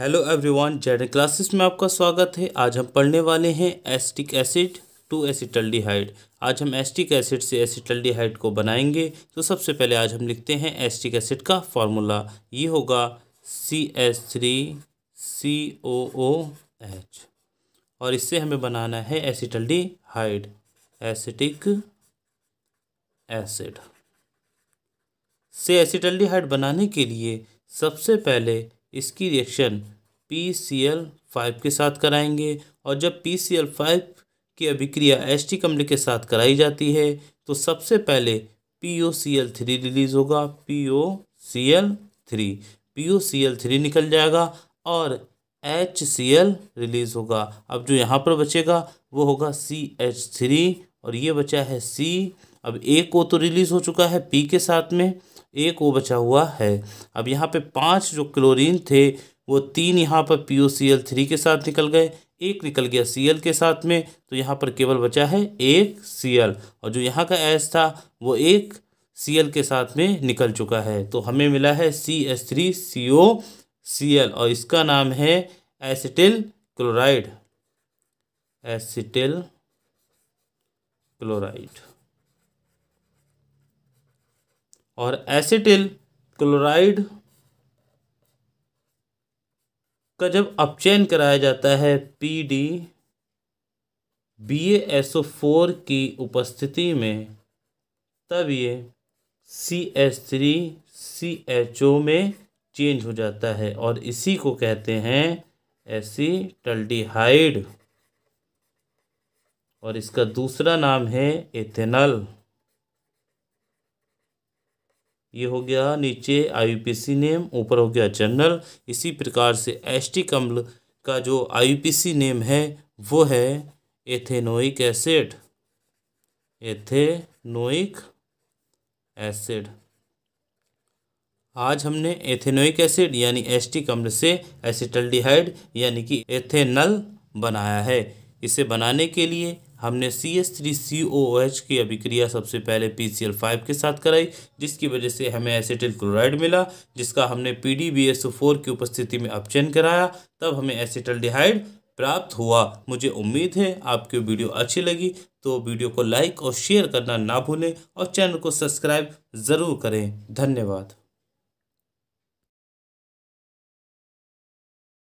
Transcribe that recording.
hello everyone Z classes में आपका स्वागत है आज हम पढ़ने वाले हैं एस्टिक एसिड टू एसिटल्डिहाइड आज हम एस्टिक एसिड से एसिटल्डिहाइड को बनाएंगे तो सबसे पहले आज हम लिखते हैं एस्टिक एसिड का फॉर्मूला ये होगा C S three C O O H और इससे हमें बनाना है एसिटल्डिहाइड एसिटिक एसिड से एसिटल्डिहाइड बनाने के लिए सबसे पहले इसकी reaction P C L five के साथ कराएंगे और जब पी सी एल फाइव की अभिक्रिया एस टी कमले के साथ कराई जाती है तो सबसे पहले P O C L three release होगा P O C L three P O C L three निकल जाएगा और एच सी एल रिलीज़ होगा अब जो यहाँ पर बचेगा वो होगा सी एच थ्री और ये बचा है सी अब ए को तो रिलीज़ हो चुका है पी के साथ में एक वो बचा हुआ है अब यहाँ पे पाँच जो क्लोरीन थे वो तीन यहाँ पर P O C L three के साथ निकल गए एक निकल गया सी एल के साथ में तो यहाँ पर केवल बचा है एक सी एल और जो यहाँ का एस था वो एक सी एल के साथ में निकल चुका है तो हमें मिला है C S three C O C L और इसका नाम है एसिटिल क्लोराइड एसिटिल क्लोराइड और एसिटिल क्लोराइड का जब अपचयन कराया जाता है P D B S O four की उपस्थिति में तब ये C S three C H O में चेंज हो जाता है और इसी को कहते हैं एसीटल्डिहाइड और इसका दूसरा नाम है एथेनल ये हो गया नीचे आईयूपीसी नेम ऊपर हो गया जनरल इसी प्रकार से एसटी कम्ल का जो आईयूपीसी नेम है वो है एथेनोइक एसिड एथेनोइक एसिड आज हमने एथेनोइक एसिड यानी एसटी कम्ल से एसिटल्डिहाइड यानी कि एथेनल बनाया है इसे बनाने के लिए हमने C S three C O H की अभिक्रिया सबसे पहले पी सी एल फाइव के साथ कराई जिसकी वजह से हमें एसिटिल क्लोराइड मिला जिसका हमने P D B S O four की उपस्थिति में अपचयन कराया तब हमें एसिटल डिहाइड प्राप्त हुआ मुझे उम्मीद है आपकी वीडियो अच्छी लगी तो वीडियो को लाइक और शेयर करना ना भूलें और चैनल को सब्सक्राइब ज़रूर करें धन्यवाद